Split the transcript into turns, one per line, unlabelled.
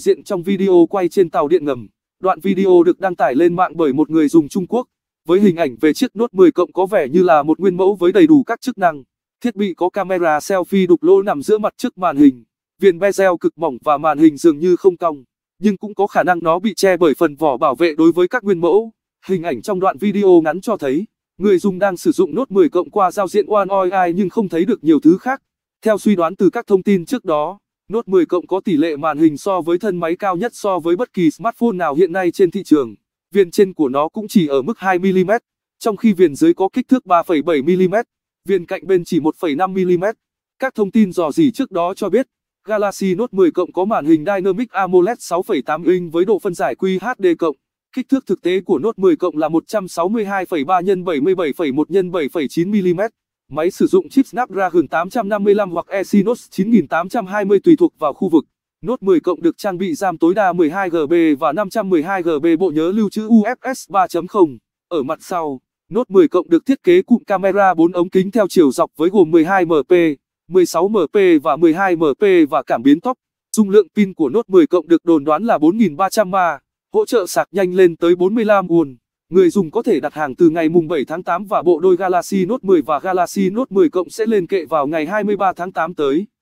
diện trong video quay trên tàu điện ngầm. Đoạn video được đăng tải lên mạng bởi một người dùng Trung Quốc. Với hình ảnh về chiếc Note 10 cộng có vẻ như là một nguyên mẫu với đầy đủ các chức năng. Thiết bị có camera selfie đục lỗ nằm giữa mặt trước màn hình. Viền bezel cực mỏng và màn hình dường như không cong, nhưng cũng có khả năng nó bị che bởi phần vỏ bảo vệ đối với các nguyên mẫu. Hình ảnh trong đoạn video ngắn cho thấy, người dùng đang sử dụng Note 10 cộng qua giao diện One UI nhưng không thấy được nhiều thứ khác. Theo suy đoán từ các thông tin trước đó, Note 10 cộng có tỷ lệ màn hình so với thân máy cao nhất so với bất kỳ smartphone nào hiện nay trên thị trường. Viền trên của nó cũng chỉ ở mức 2mm, trong khi viền dưới có kích thước 3,7mm, viền cạnh bên chỉ 1,5mm. Các thông tin dò dỉ trước đó cho biết, Galaxy Note 10 cộng có màn hình Dynamic AMOLED 6,8 inch với độ phân giải QHD cộng. Kích thước thực tế của Note 10 cộng là 162,3 x 77,1 x 7,9 mm. Máy sử dụng chip Snapdragon 855 hoặc Exynos 9820 tùy thuộc vào khu vực. Note 10 cộng được trang bị RAM tối đa 12GB và 512GB bộ nhớ lưu trữ UFS 3.0. Ở mặt sau, Note 10 cộng được thiết kế cụm camera 4 ống kính theo chiều dọc với gồm 12MP, 16MP và 12MP và cảm biến tốc. Dung lượng pin của Note 10 cộng được đồn đoán là 4300 mAh, hỗ trợ sạc nhanh lên tới 45 w người dùng có thể đặt hàng từ ngày mùng 7 tháng 8 và bộ đôi Galaxy Note 10 và Galaxy Note 10 cộng sẽ lên kệ vào ngày 23 tháng 8 tới.